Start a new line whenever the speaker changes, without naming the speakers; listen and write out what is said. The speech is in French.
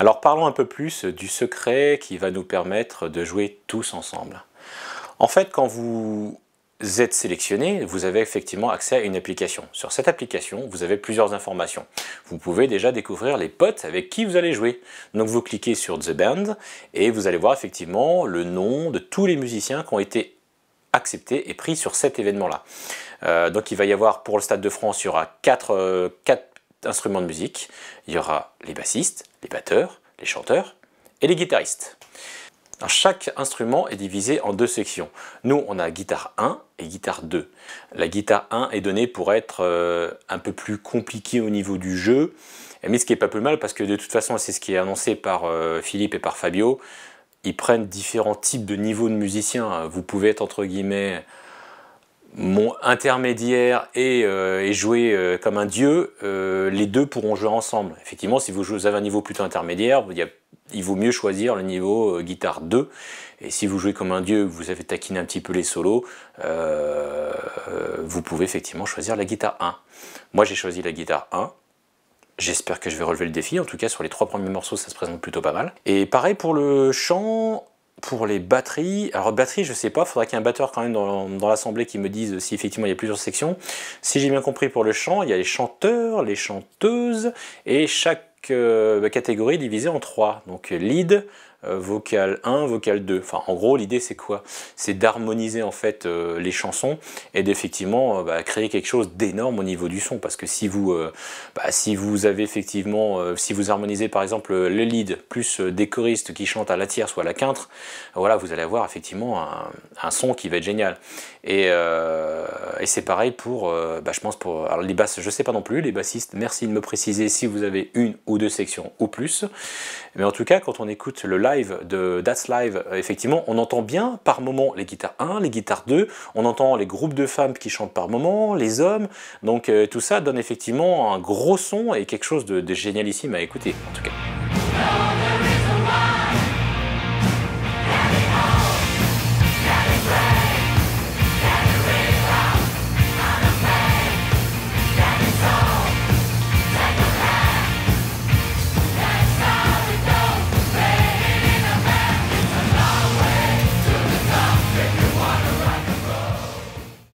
Alors parlons un peu plus du secret qui va nous permettre de jouer tous ensemble. En fait, quand vous êtes sélectionné, vous avez effectivement accès à une application. Sur cette application, vous avez plusieurs informations. Vous pouvez déjà découvrir les potes avec qui vous allez jouer. Donc vous cliquez sur The Band et vous allez voir effectivement le nom de tous les musiciens qui ont été acceptés et pris sur cet événement-là. Euh, donc il va y avoir pour le Stade de France, il y aura 4, 4 euh, instruments de musique. Il y aura les bassistes, les batteurs, les chanteurs et les guitaristes. chaque instrument est divisé en deux sections. Nous, on a guitare 1 et guitare 2. La guitare 1 est donnée pour être euh, un peu plus compliquée au niveau du jeu, mais ce qui est pas plus mal parce que de toute façon, c'est ce qui est annoncé par euh, Philippe et par Fabio. Ils prennent différents types de niveaux de musiciens. Vous pouvez être entre guillemets mon intermédiaire et, euh, joué jouer euh, comme un dieu, euh, les deux pourront jouer ensemble. Effectivement, si vous, avez un niveau plutôt intermédiaire, il, il vaut mieux choisir le niveau guitare 2. Et si vous jouez comme un dieu, vous avez taquiné un petit peu les solos, vous pouvez effectivement choisir la guitare 1. Moi, j'ai choisi la guitare 1. J'espère que je vais relever le défi. En tout cas, sur les trois premiers morceaux, ça se présente plutôt pas mal. Et pareil pour le chant, pour les batteries, alors batterie, je sais pas, faudrait qu'il y ait un batteur quand même dans, l'assemblée qui me dise si effectivement il y a plusieurs sections. Si j'ai bien compris pour le chant, il y a les chanteurs, les chanteuses, et chaque euh, catégorie divisée en trois. Donc lead, euh, vocal 1, vocal 2. Enfin, en gros, l'idée c'est quoi C'est d'harmoniser en fait euh, les chansons et d'effectivement euh, bah, créer quelque chose d'énorme au niveau du son. Parce que si vous, bah, si vous avez effectivement, si vous harmonisez par exemple les lead plus des choristes qui chantent à la tierce ou à la quinte, voilà, vous allez avoir effectivement un, son qui va être génial. Et, c'est pareil pour, bah, je pense pour alors les basses, je sais pas non plus, les bassistes. Merci de me préciser si vous avez une ou deux sections ou plus. Mais en tout cas, quand on écoute le de That's Live, euh, effectivement, on entend bien par moment les guitares 1, les guitares 2, on entend les groupes de femmes qui chantent par moment, les hommes. Donc euh, tout ça donne effectivement un gros son et quelque chose de, de génialissime à écouter, en tout cas.